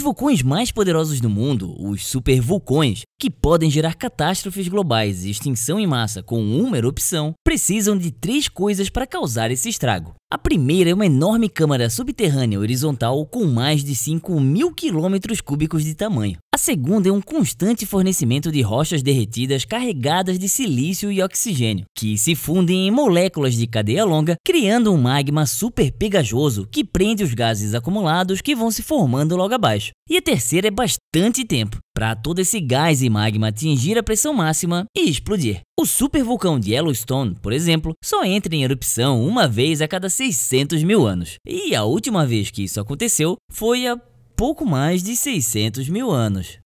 Os vulcões mais poderosos do mundo, os supervulcões, que podem gerar catástrofes globais e extinção em massa com uma erupção, precisam de três coisas para causar esse estrago: a primeira é uma enorme câmara subterrânea horizontal com mais de 5 mil quilômetros cúbicos de tamanho. A segunda é um constante fornecimento de rochas derretidas carregadas de silício e oxigênio, que se fundem em moléculas de cadeia longa, criando um magma super pegajoso que prende os gases acumulados que vão se formando logo abaixo. E a terceira é bastante tempo, para todo esse gás e magma atingir a pressão máxima e explodir. O supervulcão de Yellowstone, por exemplo, só entra em erupção uma vez a cada 600 mil anos, e a última vez que isso aconteceu foi há pouco mais de 600 mil anos.